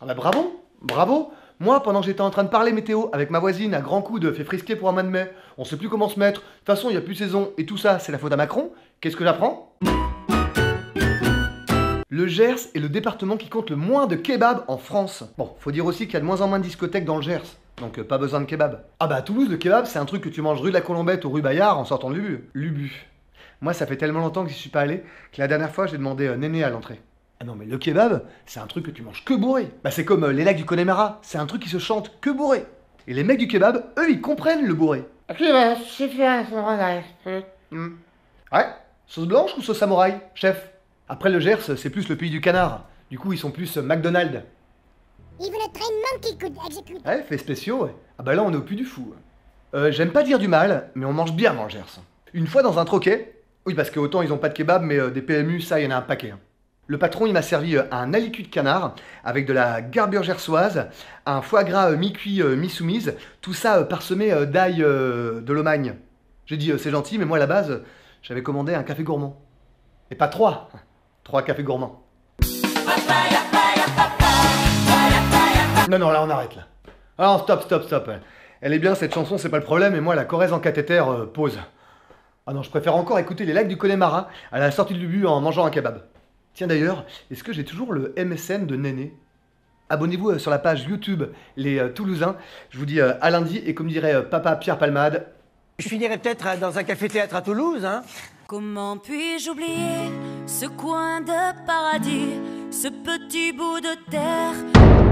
Ah bah bravo, bravo Moi, pendant que j'étais en train de parler météo avec ma voisine à grand coup de fait frisquer pour un mois de mai, on sait plus comment se mettre, de toute façon il n'y a plus de saison et tout ça c'est la faute à Macron, qu'est-ce que j'apprends le Gers est le département qui compte le moins de kebabs en France. Bon, faut dire aussi qu'il y a de moins en moins de discothèques dans le Gers, donc euh, pas besoin de kebab. Ah bah à Toulouse, le kebab, c'est un truc que tu manges rue de la Colombette ou rue Bayard en sortant de l'Ubu. L'Ubu. Moi, ça fait tellement longtemps que j'y suis pas allé que la dernière fois, j'ai demandé un euh, néné à l'entrée. Ah non, mais le kebab, c'est un truc que tu manges que bourré. Bah, c'est comme euh, les lacs du Connemara, c'est un truc qui se chante que bourré. Et les mecs du kebab, eux, ils comprennent le bourré. Bah, hmm. Ouais, sauce blanche ou sauce samouraï, chef Après le Gers, c'est plus le pays du canard. Du coup, ils sont plus euh, McDonald's. Ouais, fait spéciaux, ouais. Ah bah là, on est au plus du fou. Euh, J'aime pas dire du mal, mais on mange bien dans le Gers. Une fois dans un troquet, oui, parce que autant ils ont pas de kebab, mais euh, des PMU, ça, il y en a un paquet. Hein. Le patron, il m'a servi euh, un alicu de canard avec de la garbure gersoise, un foie gras euh, mi-cuit, euh, mi-soumise, tout ça parsemé d'ail de l'Omagne. J'ai dit, c'est gentil, mais moi, à la base, j'avais commandé un café gourmand. Et pas trois, trois cafés gourmands. Non, non, là, on arrête, là. Alors, ah, stop, stop, stop. Elle est bien, cette chanson, c'est pas le problème, et moi, la Corrèze en cathéter, pause. pose. Ah non, je préfère encore écouter les lacs du Connemara à la sortie du but en mangeant un kebab. Tiens d'ailleurs, est-ce que j'ai toujours le MSN de Néné Abonnez-vous euh, sur la page YouTube Les euh, Toulousains. Je vous dis euh, à lundi et comme dirait papa Pierre Palmade. Je finirai peut-être dans un café-théâtre à Toulouse. Hein. Comment puis-je oublier ce coin de paradis, ce petit bout de terre